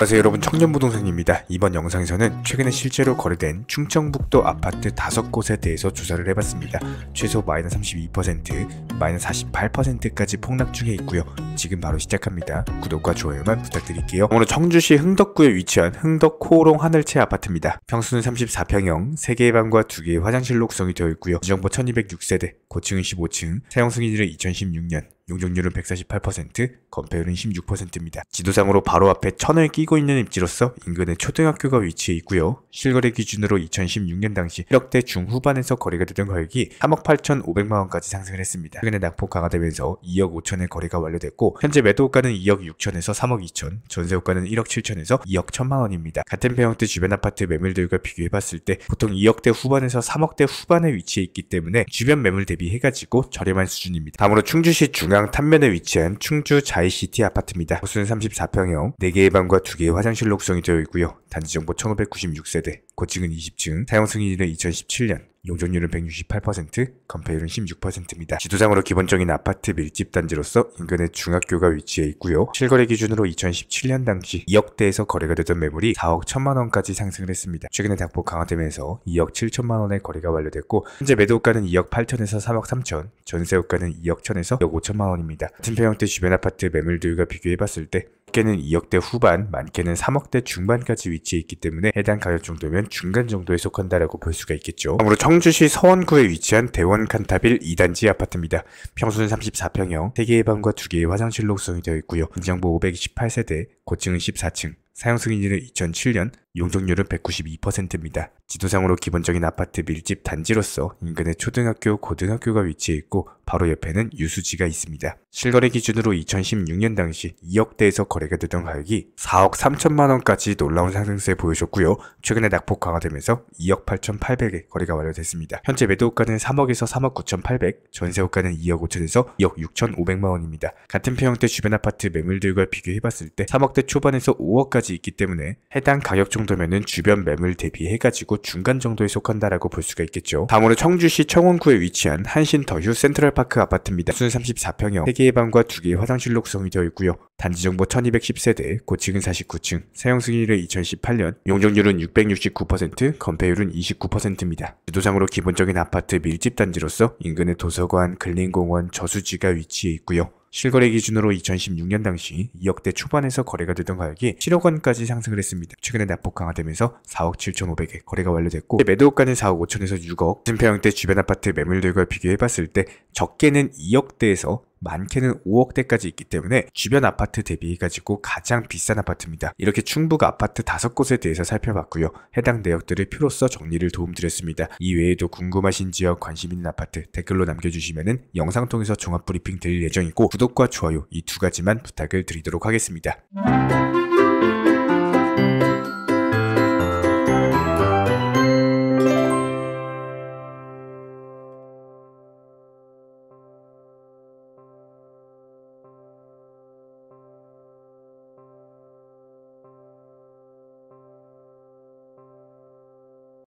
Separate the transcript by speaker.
Speaker 1: 안녕하세요 여러분 청년부동생입니다 이번 영상에서는 최근에 실제로 거래된 충청북도 아파트 5곳에 대해서 조사를 해봤습니다. 최소 마이너스 32%, 마이너스 48%까지 폭락 중에 있고요. 지금 바로 시작합니다. 구독과 좋아요만 부탁드릴게요. 오늘 청주시 흥덕구에 위치한 흥덕 호롱 하늘채 아파트입니다. 평수는 34평형, 3개의 방과 2개의 화장실로 구성이 되어 있고요. 지정보 1206세대, 고층2 5층 사용 승인일은 2016년, 용적률은 148%, 건폐율은 16%입니다. 지도상으로 바로 앞에 천을 끼고 있는 입지로서 인근에 초등학교가 위치해 있고요. 실거래 기준으로 2016년 당시 1억대 중후반에서 거래가 되던 거액이 3억 8,500만원까지 상승을 했습니다. 최근에 낙폭 강화되면서 2억 5천의 거래가 완료됐고 현재 매도가는 2억 6천에서 3억 2천, 전세가는 1억 7천에서 2억 1천만원입니다. 같은 평형대 주변 아파트 매물들과 비교해봤을 때 보통 2억대 후반에서 3억대 후반에 위치해 있기 때문에 주변 매물 대비해가지고 저렴한 수준입니다. 다음으로 충주시 중앙 중앙 탄면에 위치한 충주 자이시티 아파트입니다. 호수는 34평형, 4개의 방과 2개의 화장실로 구성이 되어 있고요. 단지 정보 1596세대, 고층은 20층, 사용 승인일은 2017년, 용적률은 168%, 건폐율은 16%입니다. 지도상으로 기본적인 아파트 밀집 단지로서 인근에 중학교가 위치해 있고요. 실거래 기준으로 2017년 당시 2억대에서 거래가 되던 매물이 4억 1천만 원까지 상승을 했습니다. 최근에 닭폭 강화되면서 2억 7천만 원의 거래가 완료됐고 현재 매도가는 2억 8천에서 3억 3천, 전세효과는 2억 1천에서 2억 5천만 원입니다. 같은 평형대 주변 아파트 매물들과 비교해봤을 때 적게는 2억대 후반, 많게는 3억대 중반까지 위치해 있기 때문에 해당 가격 정도면 중간 정도에 속한다라고 볼 수가 있겠죠. 다음으로 청주시 서원구에 위치한 대원 칸타빌 2단지 아파트입니다. 평수는 34평형, 3개의 방과 2개의 화장실로 구성이 되어 있고요. 인정보 528세대, 고층은 14층, 사용 승인지는 2007년, 용적률은 192%입니다. 지도상으로 기본적인 아파트 밀집 단지로서 인근에 초등학교, 고등학교가 위치해 있고 바로 옆에는 유수지가 있습니다. 실거래 기준으로 2016년 당시 2억대에서 거래가 되던 가격이 4억 3천만 원까지 놀라운 상승세 보여줬고요. 최근에 낙폭 강화되면서 2억 8,800에 거래가 완료됐습니다. 현재 매도가는 3억에서 3억 9,800, 전세호가는 2억 5천에서 2억 6,500만 원입니다. 같은 평형대 주변 아파트 매물들과 비교해봤을 때 3억대 초반에서 5억까지 있기 때문에 해당 가격 중 정도면은 주변 매물 대비해가지고 중간 정도에 속한다라고 볼 수가 있겠죠. 다음으로 청주시 청원구에 위치한 한신 더휴 센트럴파크 아파트입니다. 순 34평형, 3개의 방과 2개의 화장실녹성이 되어 있고요. 단지 정보 1210세대, 고층은 49층, 사용 승인은 2018년, 용적률은 669%, 건폐율은 29%입니다. 지도상으로 기본적인 아파트 밀집 단지로서 인근의 도서관, 근린공원, 저수지가 위치해 있고요. 실거래 기준으로 2016년 당시 2억대 초반에서 거래가 되던 가격이 7억 원까지 상승을 했습니다. 최근에 낙폭 강화되면서 4억 7,500에 거래가 완료됐고 매도가는 4억 5천에서 6억 진평형대 주변 아파트 매물들과 비교해봤을 때 적게는 2억대에서 많게는 5억대까지 있기 때문에 주변 아파트 대비해가지고 가장 비싼 아파트입니다. 이렇게 충북 아파트 5곳에 대해서 살펴봤고요. 해당 내역들을 필요로써 정리를 도움드렸습니다. 이외에도 궁금하신 지역, 관심 있는 아파트 댓글로 남겨주시면 영상 통해서 종합 브리핑 드릴 예정이고 구독과 좋아요 이 두 가지만 부탁을 드리도록 하겠습니다.